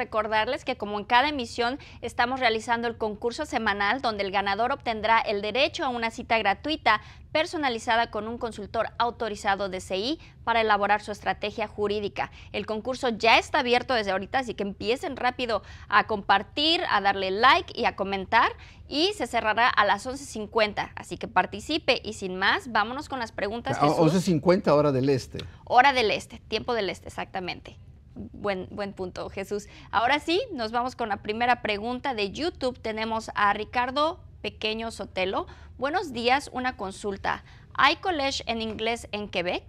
recordarles que como en cada emisión estamos realizando el concurso semanal donde el ganador obtendrá el derecho a una cita gratuita personalizada con un consultor autorizado de CI para elaborar su estrategia jurídica. El concurso ya está abierto desde ahorita, así que empiecen rápido a compartir, a darle like y a comentar y se cerrará a las 11.50, así que participe y sin más, vámonos con las preguntas. 11.50 ah, hora del este. Hora del este, tiempo del este, exactamente. Buen, punto, Jesús. Ahora sí, nos vamos con la primera pregunta de YouTube. Tenemos a Ricardo Pequeño Sotelo. Buenos días, una consulta. ¿Hay college en inglés en Quebec?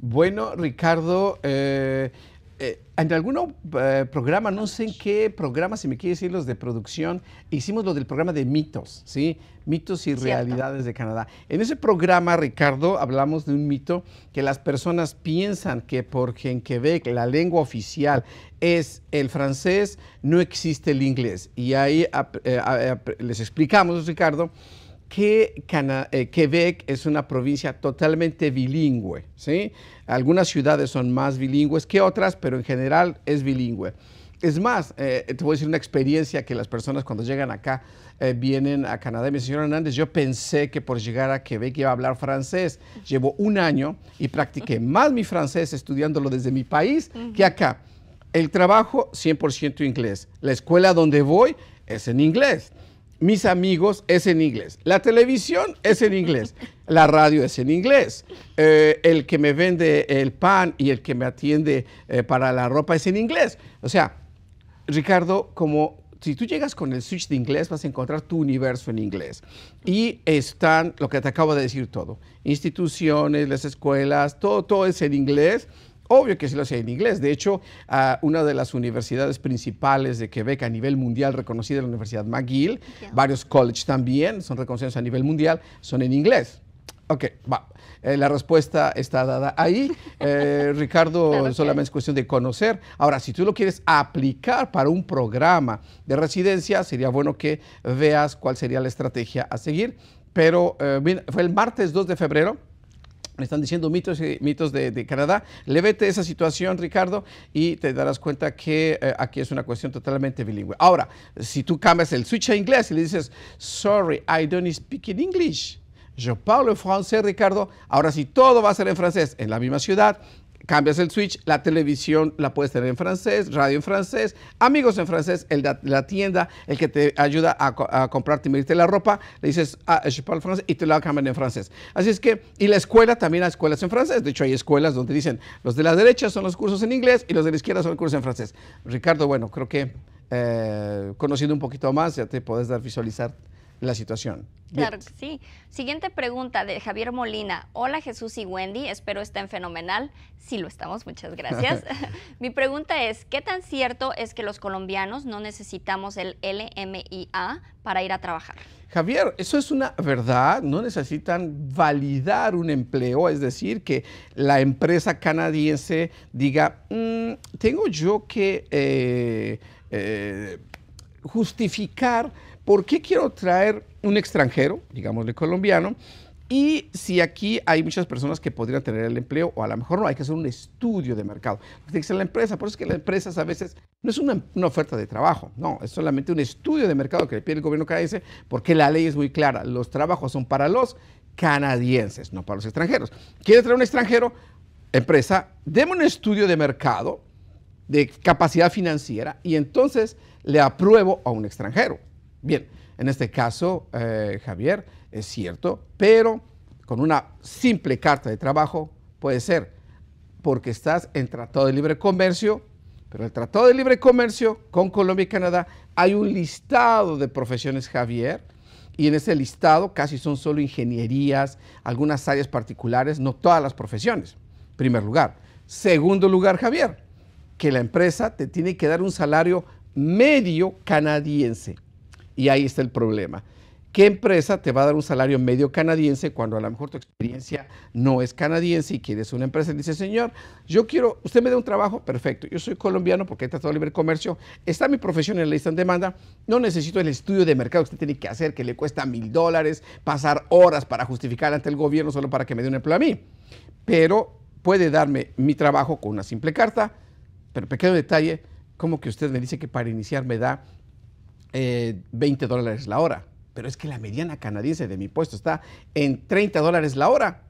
Bueno, Ricardo, eh, eh, en algún eh, programa, no sé en qué programa, si me quiere decir los de producción, hicimos lo del programa de mitos, ¿sí? Mitos y realidades de Canadá. En ese programa, Ricardo, hablamos de un mito que las personas piensan que porque en Quebec la lengua oficial es el francés, no existe el inglés. Y ahí eh, les explicamos, Ricardo, que eh, Quebec es una provincia totalmente bilingüe. ¿sí? Algunas ciudades son más bilingües que otras, pero en general es bilingüe. Es más, eh, te voy a decir una experiencia que las personas cuando llegan acá eh, vienen a Canadá. Mi señor Hernández, yo pensé que por llegar a Quebec iba a hablar francés. Llevo un año y practiqué más mi francés estudiándolo desde mi país que acá. El trabajo, 100% inglés. La escuela donde voy es en inglés mis amigos es en inglés. La televisión es en inglés. La radio es en inglés. Eh, el que me vende el pan y el que me atiende eh, para la ropa es en inglés. O sea, Ricardo, como si tú llegas con el switch de inglés, vas a encontrar tu universo en inglés. Y están, lo que te acabo de decir todo, instituciones, las escuelas, todo, todo es en inglés. Obvio que sí lo hacía en inglés. De hecho, una de las universidades principales de Quebec a nivel mundial reconocida, la Universidad McGill, varios colleges también son reconocidos a nivel mundial, son en inglés. Ok, va. Eh, la respuesta está dada ahí. Eh, Ricardo, solamente es cuestión de conocer. Ahora, si tú lo quieres aplicar para un programa de residencia, sería bueno que veas cuál sería la estrategia a seguir. Pero eh, fue el martes 2 de febrero están diciendo mitos, mitos de, de Canadá. Levete esa situación, Ricardo, y te darás cuenta que eh, aquí es una cuestión totalmente bilingüe. Ahora, si tú cambias el switch a inglés y le dices, sorry, I don't speak in English. Yo hablo francés, Ricardo. Ahora sí, todo va a ser en francés en la misma ciudad, cambias el switch, la televisión la puedes tener en francés, radio en francés, amigos en francés, el la tienda, el que te ayuda a, comprarte y medirte la ropa, le dices, ah, eh, je parle y te la cambian en francés. Así es que, y la escuela también hay escuelas en francés. De hecho, hay escuelas donde dicen, los de la derecha son los cursos en inglés y los de la izquierda son los cursos en francés. Ricardo, bueno, creo que eh, conociendo un poquito más ya te puedes dar visualizar la situación. Claro sí. Siguiente pregunta de Javier Molina. Hola Jesús y Wendy, espero estén fenomenal. Sí lo estamos, muchas gracias. Mi pregunta es, ¿qué tan cierto es que los colombianos no necesitamos el LMIA para ir a trabajar? Javier, eso es una verdad, no necesitan validar un empleo, es decir, que la empresa canadiense diga, mm, tengo yo que eh, eh, justificar ¿por qué quiero traer un extranjero, digámosle colombiano? Y si aquí hay muchas personas que podrían tener el empleo, o a lo mejor no, hay que hacer un estudio de mercado. Tiene que ser la empresa, por eso es que las empresas a veces no es una, oferta de trabajo, no, es solamente un estudio de mercado que le pide el gobierno canadiense, porque la ley es muy clara, los trabajos son para los canadienses, no para los extranjeros. ¿Quiere traer un extranjero? Empresa, deme un estudio de mercado, de capacidad financiera, y entonces le apruebo a un extranjero. Bien, en este caso, eh, Javier, es cierto, pero con una simple carta de trabajo puede ser, porque estás en Tratado de Libre Comercio, pero el Tratado de Libre Comercio con Colombia y Canadá hay un listado de profesiones, Javier, y en ese listado casi son solo ingenierías, algunas áreas particulares, no todas las profesiones, primer lugar. Segundo lugar, Javier, que la empresa te tiene que dar un salario medio canadiense. Y ahí está el problema. ¿Qué empresa te va a dar un salario medio canadiense cuando a lo mejor tu experiencia no es canadiense y quieres una empresa y dice, señor, yo quiero, usted me da un trabajo, perfecto, yo soy colombiano porque he tratado de libre comercio, está mi profesión en la lista en demanda, no necesito el estudio de mercado que usted tiene que hacer, que le cuesta mil dólares, pasar horas para justificar ante el gobierno solo para que me dé un empleo a mí. Pero puede darme mi trabajo con una simple carta, pero pequeño detalle, como que usted me dice que para iniciar me da 20 eh, dólares la hora, pero es que la mediana canadiense de mi puesto está en 30 dólares la hora.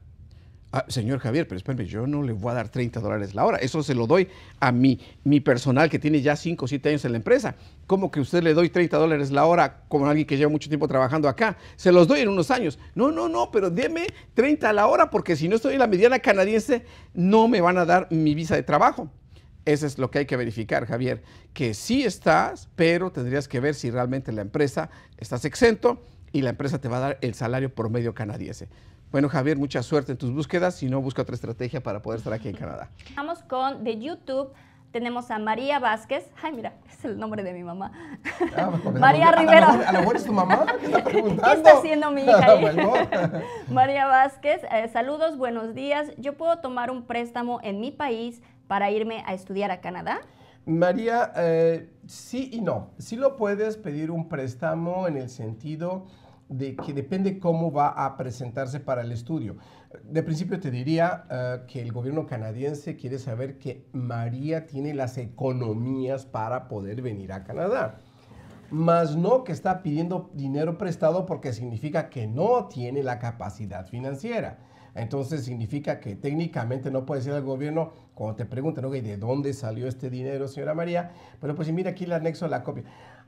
Ah, señor Javier, pero espérame, yo no le voy a dar 30 dólares la hora. Eso se lo doy a mi, mi personal que tiene ya 5 o 7 años en la empresa. ¿Cómo que usted le doy 30 dólares la hora como alguien que lleva mucho tiempo trabajando acá? Se los doy en unos años. No, no, no, pero deme 30 a la hora porque si no estoy en la mediana canadiense, no me van a dar mi visa de trabajo. Eso es lo que hay que verificar, Javier, que sí estás, pero tendrías que ver si realmente la empresa estás exento y la empresa te va a dar el salario promedio canadiense. Bueno, Javier, mucha suerte en tus búsquedas. Si no, busca otra estrategia para poder estar aquí en Canadá. Vamos con de YouTube. Tenemos a María Vázquez. Ay, mira, es el nombre de mi mamá. Ah, pues, pues, María Rivera. a lo mejor es tu mamá. ¿Qué está preguntando? ¿Qué está haciendo mi hija? Pues, María Vázquez. Eh, saludos, buenos días. Yo puedo tomar un préstamo en mi país para irme a estudiar a Canadá? María, eh, sí y no. Sí lo puedes pedir un préstamo en el sentido de que depende cómo va a presentarse para el estudio. De principio te diría eh, que el gobierno canadiense quiere saber que María tiene las economías para poder venir a Canadá más no que está pidiendo dinero prestado porque significa que no tiene la capacidad financiera. Entonces significa que técnicamente no puede ser el gobierno cuando te preguntan, ¿de dónde salió este dinero, señora María? Pero pues mira aquí el anexo a la copia.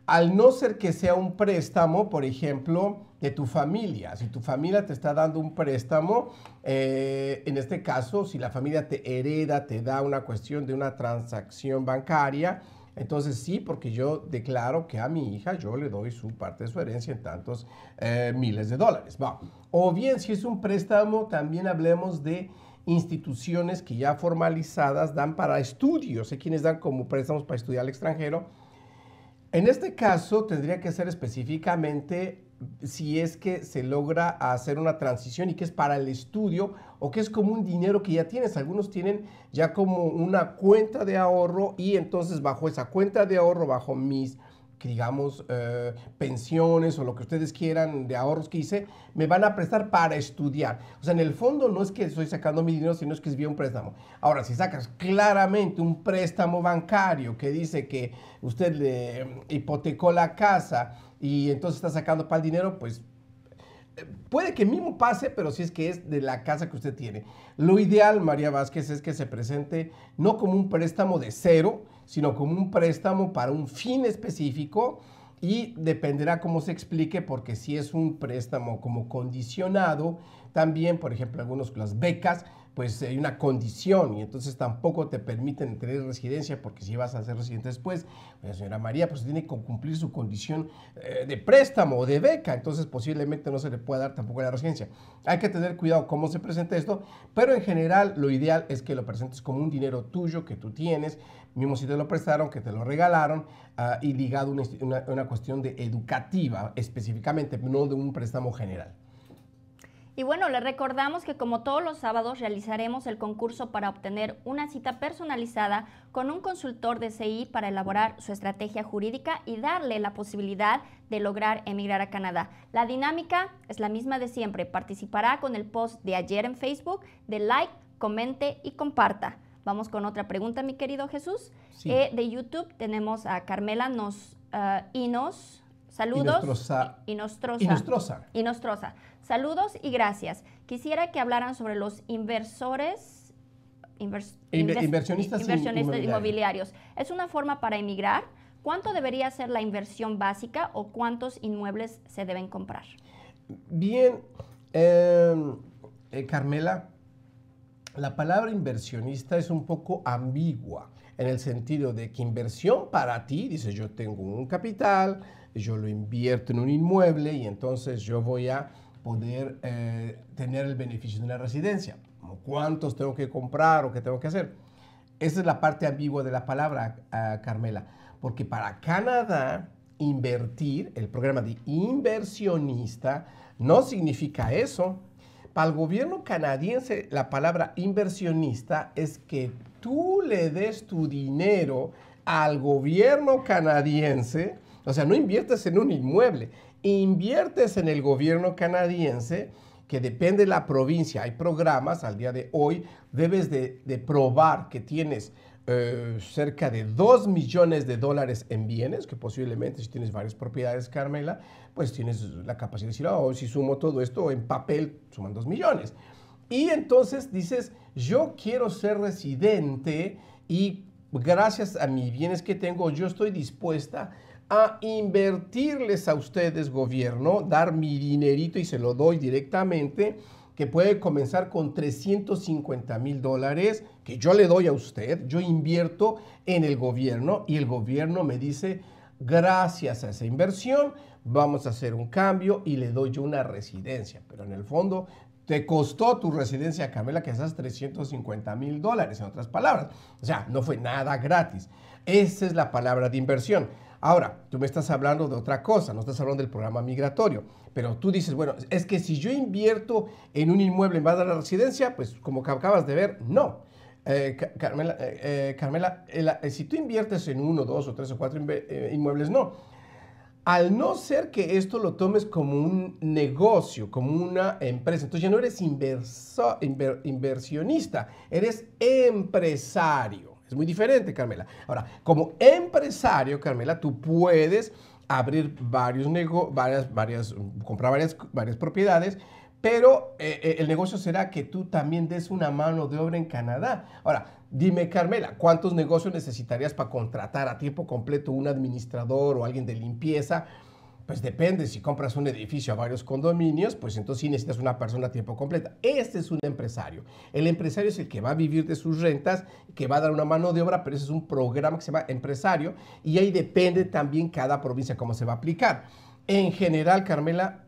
Al no ser que sea un préstamo, por ejemplo, de tu familia, si tu familia te está dando un préstamo, eh, en este caso, si la familia te hereda, te da una cuestión de una transacción bancaria, entonces sí, porque yo declaro que a mi hija yo le doy su parte de su herencia en tantos eh, miles de dólares. Va. O bien, si es un préstamo, también hablemos de instituciones que ya formalizadas dan para estudios. ¿Y quienes dan como préstamos para estudiar al extranjero. En este caso, tendría que ser específicamente si es que se logra hacer una transición y que es para el estudio o que es como un dinero que ya tienes. Algunos tienen ya como una cuenta de ahorro y entonces bajo esa cuenta de ahorro, bajo mis digamos, eh, pensiones o lo que ustedes quieran de ahorros que hice, me van a prestar para estudiar. O sea, en el fondo no es que estoy sacando mi dinero, sino es que es bien un préstamo. Ahora, si sacas claramente un préstamo bancario que dice que usted le hipotecó la casa y entonces está sacando para el dinero, pues Puede que mismo pase, pero si es que es de la casa que usted tiene. Lo ideal, María Vázquez, es que se presente no como un préstamo de cero, sino como un préstamo para un fin específico y dependerá cómo se explique, porque si es un préstamo como condicionado, también, por ejemplo, algunos las becas, pues hay una condición y entonces tampoco te permiten tener residencia porque si vas a ser residente después, la pues, señora María pues tiene que cumplir su condición eh, de préstamo o de beca, entonces posiblemente no se le pueda dar tampoco la residencia. Hay que tener cuidado cómo se presenta esto, pero en general lo ideal es que lo presentes como un dinero tuyo que tú tienes, mismo si te lo prestaron, que te lo regalaron ah, y ligado a una, una cuestión de educativa específicamente, no de un préstamo general. Y bueno, le recordamos que como todos los sábados realizaremos el concurso para obtener una cita personalizada con un consultor de CI para elaborar su estrategia jurídica y darle la posibilidad de lograr emigrar a Canadá. La dinámica es la misma de siempre. Participará con el post de ayer en Facebook de like, comente y comparta. Vamos con otra pregunta, mi querido Jesús. Eh, de YouTube tenemos a Carmela nos, ah, Inos Saludos. Y nostrosa. Y Saludos y gracias. Quisiera que hablaran sobre los inversores. inversionistas, inmobiliarios. ¿Es una forma para emigrar? ¿Cuánto debería ser la inversión básica o cuántos inmuebles se deben comprar? Bien, em, eh, Carmela, la palabra inversionista es un poco ambigua en el sentido de que inversión para ti, dice yo tengo un capital, yo lo invierto en un inmueble y entonces yo voy a poder eh, tener el beneficio de una residencia. ¿Cuántos tengo que comprar o qué tengo que hacer? Esa es la parte ambigua de la palabra, ah, Carmela, porque para Canadá invertir, el programa de inversionista, no significa eso. Para el gobierno canadiense, la palabra inversionista es que tú le des tu dinero al gobierno canadiense, o sea, no inviertes en un inmueble, inviertes en el gobierno canadiense que depende de la provincia. Hay programas al día de hoy, debes de, probar que tienes eh, cerca de 2 millones de dólares en bienes, que posiblemente si tienes varias propiedades, Carmela, pues tienes la capacidad de decir, oh, si sumo todo esto en papel, suman 2 millones. Y entonces dices, yo quiero ser residente y gracias a mis bienes que tengo, yo estoy dispuesta a invertirles a ustedes, gobierno, dar mi dinerito y se lo doy directamente, que puede comenzar con 350 mil dólares que yo le doy a usted, yo invierto en el gobierno y el gobierno me dice, gracias a esa inversión, vamos a hacer un cambio y le doy yo una residencia. Pero en el fondo te costó tu residencia Carmela, que esas 350 mil dólares, en otras palabras. O sea, no fue nada gratis. Esa es la palabra de inversión. Ahora, tú me estás hablando de otra cosa, no estás hablando del programa migratorio, pero tú dices, bueno, es que si yo invierto en un inmueble en base a la residencia, pues como acabas de ver, no. Eh, Carmela, eh, eh, si tú inviertes en uno, dos o tres o cuatro inmuebles, no al no ser que esto lo tomes como un negocio, como una empresa, entonces ya no eres inversionista, eres empresario. Es muy diferente, Carmela. Ahora, como empresario, Carmela, tú puedes abrir varios negocios, varias, varias, comprar varias propiedades pero eh, eh, el negocio será que tú también des una mano de obra en Canadá. Ahora, dime Carmela, ¿cuántos negocios necesitarías para contratar a tiempo completo un administrador o alguien de limpieza? Pues depende, si compras un edificio a varios condominios, pues entonces sí necesitas una persona a tiempo completo. Este es un empresario. El empresario es el que va a vivir de sus rentas, que va a dar una mano de obra, pero ese es un programa que se llama empresario y ahí depende también cada provincia cómo se va a aplicar. En general, Carmela,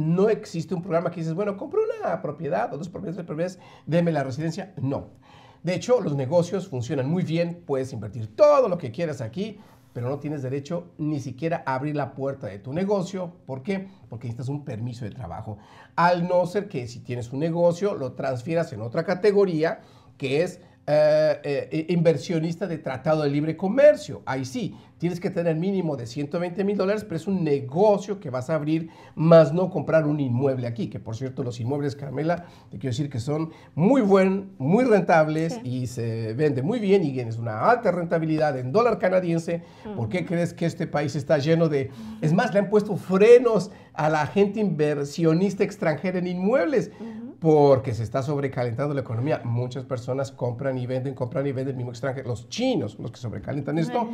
no existe un programa que dices, bueno, compro una propiedad o dos propiedades, tres propiedades, deme la residencia. No. De hecho, los negocios funcionan muy bien, puedes invertir todo lo que quieras aquí, pero no tienes derecho ni siquiera a abrir la puerta de tu negocio. ¿Por qué? Porque necesitas un permiso de trabajo. Al no ser que si tienes un negocio, lo transfieras en otra categoría, que es eh, eh, inversionista de tratado de libre comercio. Ahí sí, tienes que tener mínimo de 120 mil dólares, pero es un negocio que vas a abrir, más no comprar un inmueble aquí, que por cierto los inmuebles, Carmela, te quiero decir que son muy buen, muy rentables y se vende muy bien y tienes una alta rentabilidad en dólar canadiense. ¿Por qué crees que este país está lleno de... Es más, le han puesto frenos a la gente inversionista extranjera en inmuebles porque se está sobrecalentando la economía. Muchas personas compran y venden, compran y venden, mismo extranjero, los chinos, los que sobrecalentan esto.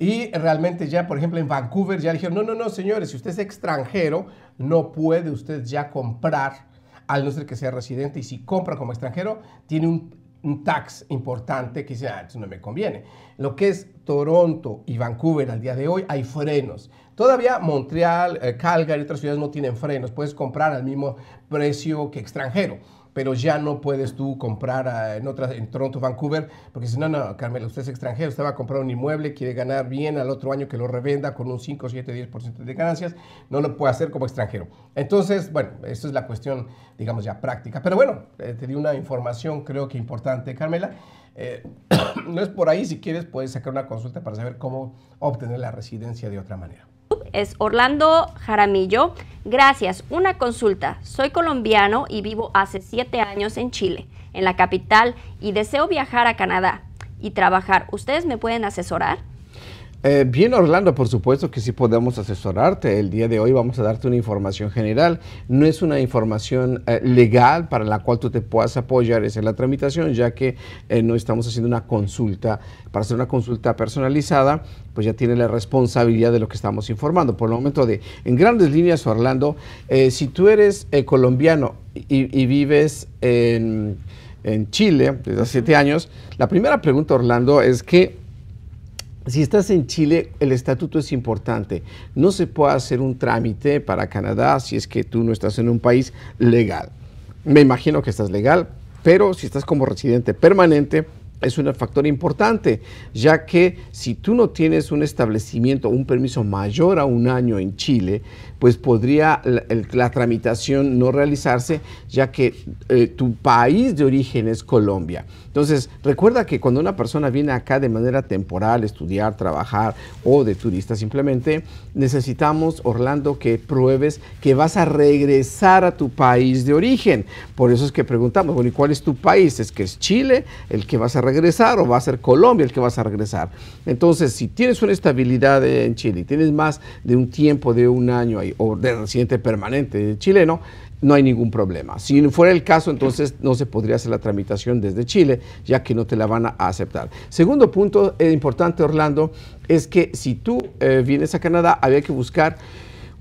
Y realmente ya, por ejemplo, en Vancouver ya dijeron, no, no, no, señores, si usted es extranjero, no puede usted ya comprar al no ser que sea residente y si compra como extranjero, tiene un un tax importante que dice, ah, no me conviene. Lo que es Toronto y Vancouver al día de hoy, hay frenos. Todavía Montreal, eh, Calgary y otras ciudades no tienen frenos. Puedes comprar al mismo precio que extranjero pero ya no puedes tú comprar ah, en, otras, en Toronto, Vancouver, porque si no, no, Carmela, usted es extranjero, usted va a comprar un inmueble, quiere ganar bien al otro año que lo revenda con un 5, 7, 10% de ganancias, no lo puede hacer como extranjero. Entonces, bueno, esto es la cuestión, digamos, ya práctica. Pero bueno, eh, te di una información creo que importante, Carmela. Eh, no es por ahí, si quieres puedes sacar una consulta para saber cómo obtener la residencia de otra manera es Orlando Jaramillo. Gracias, una consulta. Soy colombiano y vivo hace siete años en Chile, en la capital, y deseo viajar a Canadá y trabajar. ¿Ustedes me pueden asesorar? Eh, bien, Orlando, por supuesto que sí podemos asesorarte. El día de hoy vamos a darte una información general. No es una información eh, legal para la cual tú te puedas apoyar es en la tramitación, ya que eh, no estamos haciendo una consulta. Para hacer una consulta personalizada, pues ya tiene la responsabilidad de lo que estamos informando. Por el momento, de, en grandes líneas, Orlando, si tú eres colombiano y, vives en, en Chile desde hace siete años, la primera pregunta, Orlando, es que si estás en Chile, el estatuto es importante. No se puede hacer un trámite para Canadá si es que tú no estás en un país legal. Me imagino que estás legal, pero si estás como residente permanente, es un factor importante, ya que si tú no tienes un establecimiento, un permiso mayor a un año en Chile, pues podría la, tramitación no realizarse, ya que eh, tu país de origen es Colombia. Entonces, recuerda que cuando una persona viene acá de manera temporal, estudiar, trabajar o de turista simplemente, necesitamos, Orlando, que pruebes que vas a regresar a tu país de origen. Por eso es que preguntamos, bueno, ¿y cuál es tu país? ¿Es que es Chile el que vas a regresar o va a ser Colombia el que vas a regresar? Entonces, si tienes una estabilidad en Chile, y tienes más de un tiempo de un año ahí, o de residente permanente chileno, no hay ningún problema. Si fuera el caso, entonces no se podría hacer la tramitación desde Chile, ya que no te la van a aceptar. Segundo punto eh, importante, Orlando, es que si tú eh, vienes a Canadá, había que buscar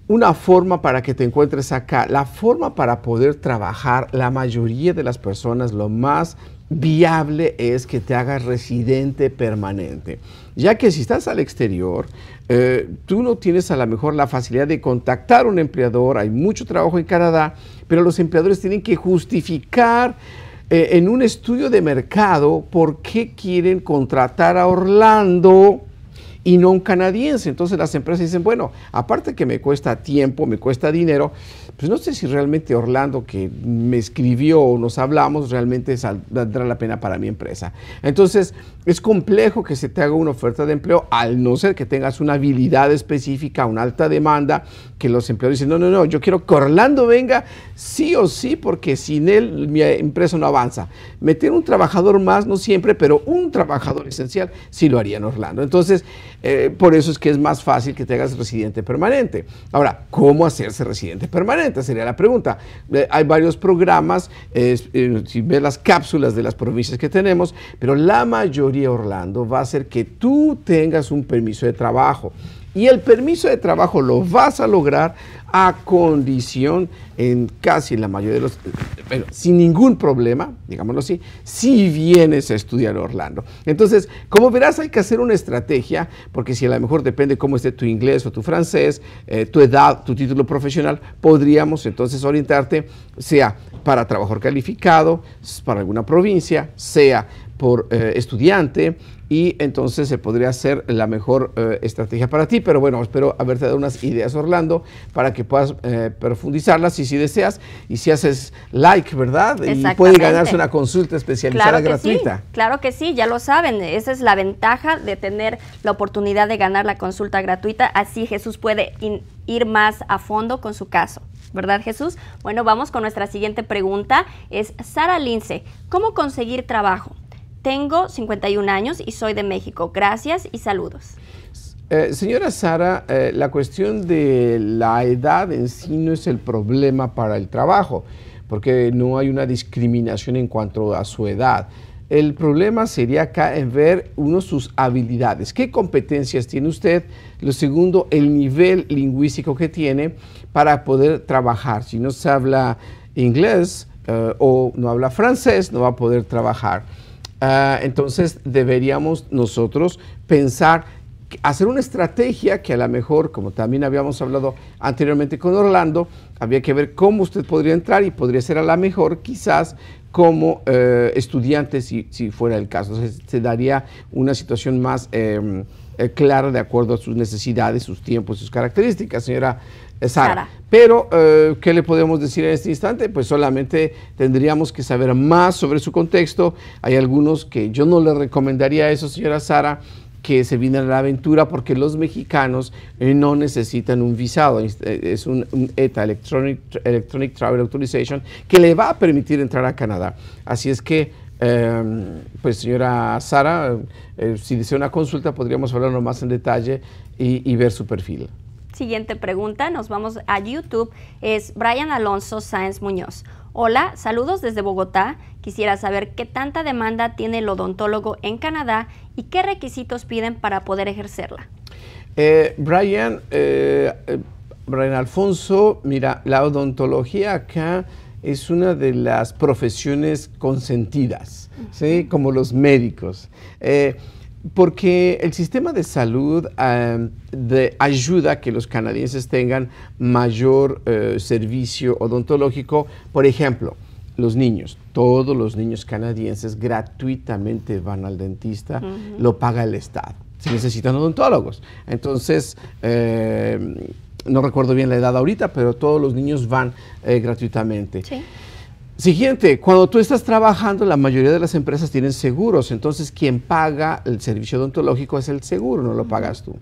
una forma para que te encuentres acá. La forma para poder trabajar, la mayoría de las personas, lo más viable es que te hagas residente permanente, ya que si estás al exterior, eh, tú no tienes a lo mejor la facilidad de contactar a un empleador, hay mucho trabajo en Canadá, pero los empleadores tienen que justificar eh, en un estudio de mercado por qué quieren contratar a Orlando y no a un canadiense. Entonces las empresas dicen, bueno, aparte que me cuesta tiempo, me cuesta dinero, pues no sé si realmente Orlando que me escribió o nos hablamos realmente saldrá la pena para mi empresa. Entonces, es complejo que se te haga una oferta de empleo al no ser que tengas una habilidad específica, una alta demanda, que los empleadores dicen, no, no, no, yo quiero que Orlando venga sí o sí, porque sin él mi empresa no avanza. Meter un trabajador más, no siempre, pero un trabajador esencial sí lo haría en Orlando. Entonces, eh, por eso es que es más fácil que te hagas residente permanente. Ahora, ¿cómo hacerse residente permanente? Sería la pregunta. Eh, hay varios programas, eh, si ves las cápsulas de las provincias que tenemos, pero la mayoría, Orlando, va a ser que tú tengas un permiso de trabajo. Y el permiso de trabajo lo vas a lograr a condición, en casi la mayoría de los, pero sin ningún problema, digámoslo así, si vienes a estudiar a Orlando. Entonces, como verás, hay que hacer una estrategia, porque si a lo mejor depende cómo esté tu inglés o tu francés, eh, tu edad, tu título profesional, podríamos entonces orientarte, sea para trabajador calificado, para alguna provincia, sea por eh, estudiante y entonces se podría hacer la mejor eh, estrategia para ti. Pero bueno, espero haberte dado unas ideas, Orlando, para que puedas eh, profundizarlas y si deseas y si haces like, ¿verdad? Y puede ganarse una consulta especializada gratuita. claro que sí, ya lo saben. Esa es la ventaja de tener la oportunidad de ganar la consulta gratuita. Así Jesús puede ir más a fondo con su caso. ¿verdad Jesús? Bueno, vamos con nuestra siguiente pregunta. Es Sara Lince, ¿cómo conseguir trabajo? Tengo 51 años y soy de México. Gracias y saludos. Eh, señora Sara, eh, la cuestión de la edad en sí no es el problema para el trabajo, porque no hay una discriminación en cuanto a su edad. El problema sería acá en ver uno sus habilidades, qué competencias tiene usted, lo segundo, el nivel lingüístico que tiene para poder trabajar. Si no se habla inglés eh, o no habla francés, no va a poder trabajar. Ah, entonces deberíamos nosotros pensar, hacer una estrategia que a lo mejor, como también habíamos hablado anteriormente con Orlando, había que ver cómo usted podría entrar y podría ser a lo mejor quizás como eh, estudiante si, fuera el caso. Se, daría una situación más... Em, eh, clara de acuerdo a sus necesidades, sus tiempos, sus características. Señora Sara. Pero, eh, ¿qué le podemos decir en este instante? Pues solamente tendríamos que saber más sobre su contexto. Hay algunos que yo no le recomendaría eso, señora Sara que se viene a la aventura porque los mexicanos eh, no necesitan un visado. Es eh, un, ETA, Electronic, Electronic Travel Authorization, que le va a permitir entrar a Canadá. Así es que, em, pues señora Sara, si desea una consulta podríamos hablarlo más en detalle y ver su perfil siguiente pregunta, nos vamos a YouTube, es Brian Alonso Sáenz Muñoz. Hola, saludos desde Bogotá. Quisiera saber qué tanta demanda tiene el odontólogo en Canadá y qué requisitos piden para poder ejercerla. Eh, Brian, eh, eh, Alfonso, mira, la odontología acá es una de las profesiones consentidas, ¿sí? Como los médicos. Eh, porque el sistema de salud ayuda a que los canadienses tengan mayor eh, servicio odontológico. Por ejemplo, los niños, todos los niños canadienses gratuitamente van al dentista, lo paga el Estado. Se necesitan odontólogos. Entonces, eh, no recuerdo bien la edad ahorita, pero todos los niños van eh, gratuitamente. Siguiente, cuando tú estás trabajando, la mayoría de las empresas tienen seguros, entonces quien paga el servicio odontológico es el seguro, no lo pagas tú.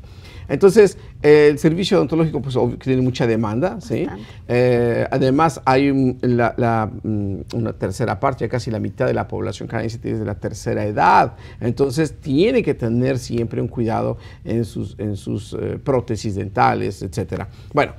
Entonces, eh, el servicio odontológico pues, tiene mucha demanda, ¿sí? Eh, además, hay mm, una tercera parte, casi la mitad de la población canadiense tiene de la tercera edad. Entonces, tiene que tener siempre un cuidado en sus, eh, prótesis dentales, etcétera. Bueno.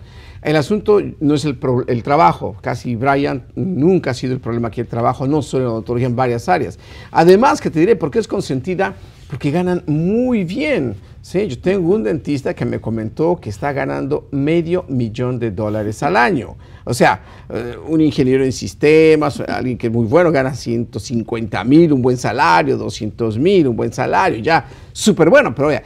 El asunto no es el, trabajo, casi Brian nunca ha sido el problema aquí el trabajo, no solo en en varias áreas. Además que te diré, por qué es consentida? Porque ganan muy bien. Sí, yo tengo un dentista que me comentó que está ganando medio millón de dólares al año. O sea, eh, un ingeniero en sistemas, alguien que es muy bueno, gana 150 mil, un buen salario, 200 mil, un buen salario, ya súper bueno, pero ya,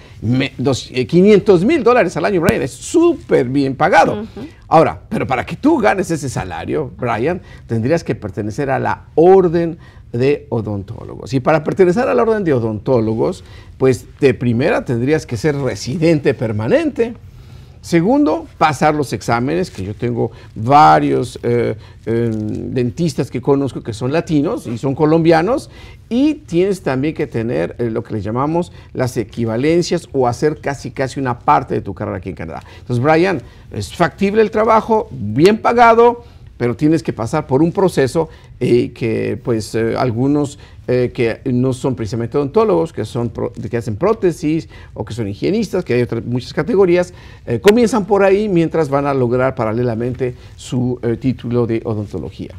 500 eh, mil dólares al año, Brian, es súper bien pagado. Ahora, pero para que tú ganes ese salario, Brian, tendrías que pertenecer a la orden de odontólogos. Y para pertenecer a la orden de odontólogos, pues de primera tendrías que ser residente permanente. Segundo, pasar los exámenes, que yo tengo varios eh, eh, dentistas que conozco que son latinos y son colombianos, y tienes también que tener eh, lo que le llamamos las equivalencias o hacer casi casi una parte de tu carrera aquí en Canadá. Entonces, Brian, es factible el trabajo, bien pagado, pero tienes que pasar por un proceso eh, que pues eh, algunos eh, que no son precisamente odontólogos, que, son que hacen prótesis o que son higienistas, que hay otras, muchas categorías, comienzan por ahí mientras van a lograr paralelamente su título de odontología.